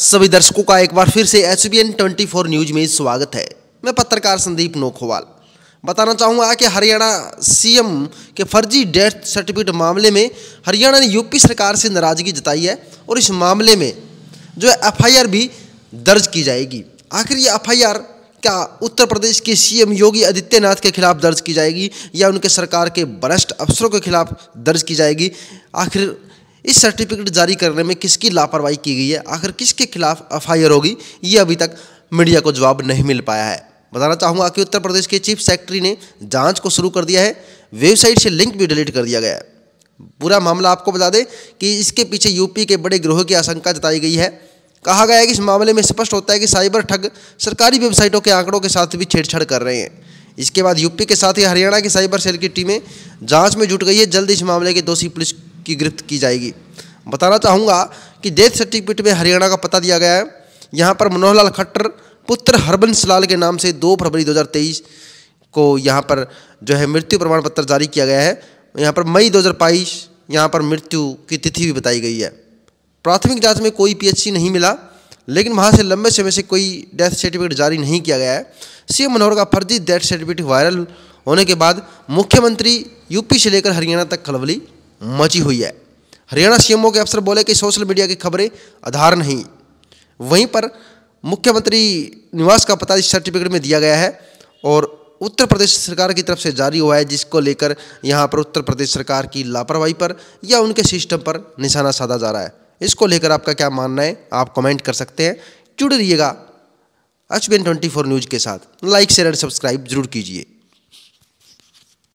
सभी दर्शकों का एक बार फिर से H B N twenty four news में स्वागत है मैं पत्रकार संदीप नोखोवाल बताना चाहूँगा कि हरियाणा सीएम के फर्जी डेथ सर्टिफिकेट मामले में हरियाणा ने यूपी सरकार से नाराजगी जताई है और इस मामले में जो है एफ भी दर्ज की जाएगी आखिर ये एफ क्या उत्तर प्रदेश के सीएम योगी आदित्यनाथ के खिलाफ दर्ज की जाएगी या उनके सरकार के वरिष्ठ अफसरों के खिलाफ दर्ज की जाएगी आखिर इस सर्टिफिकेट जारी करने में किसकी लापरवाही की गई है आखिर किसके खिलाफ एफ होगी ये अभी तक मीडिया को जवाब नहीं मिल पाया है बताना चाहूँगा कि उत्तर प्रदेश के चीफ सेक्रेटरी ने जांच को शुरू कर दिया है वेबसाइट से लिंक भी डिलीट कर दिया गया है पूरा मामला आपको बता दें कि इसके पीछे यूपी के बड़े ग्रोह की आशंका जताई गई है कहा गया है कि इस मामले में स्पष्ट होता है कि साइबर ठग सरकारी वेबसाइटों के आंकड़ों के साथ भी छेड़छाड़ कर रहे हैं इसके बाद यूपी के साथ ही हरियाणा की साइबर सेल की टीमें जांच में जुट गई है जल्द इस मामले के दोषी पुलिस की गिरफ्त की जाएगी बताना चाहूँगा कि डेथ सर्टिफिकेट में हरियाणा का पता दिया गया है यहाँ पर मनोहर लाल खट्टर पुत्र हरबंस लाल के नाम से दो फरवरी 2023 को यहाँ पर जो है मृत्यु प्रमाण पत्र जारी किया गया है यहाँ पर मई 2022 यहाँ पर मृत्यु की तिथि भी बताई गई है प्राथमिक जांच में कोई पीएचसी नहीं मिला लेकिन वहाँ से लंबे समय से कोई डेथ सर्टिफिकेट जारी नहीं किया गया है सीएम मनोहर का फर्जी डेथ सर्टिफिकेट वायरल होने के बाद मुख्यमंत्री यूपी से लेकर हरियाणा तक खलबली मची हुई है हरियाणा सीएमओ के अफसर बोले कि सोशल मीडिया की खबरें आधार नहीं वहीं पर मुख्यमंत्री निवास का पता इस सर्टिफिकेट में दिया गया है और उत्तर प्रदेश सरकार की तरफ से जारी हुआ है जिसको लेकर यहाँ पर उत्तर प्रदेश सरकार की लापरवाही पर या उनके सिस्टम पर निशाना साधा जा रहा है इसको लेकर आपका क्या मानना है आप कमेंट कर सकते हैं जुड़ रहिएगा H B twenty four news के साथ लाइक शेयर एंड सब्सक्राइब जरूर कीजिए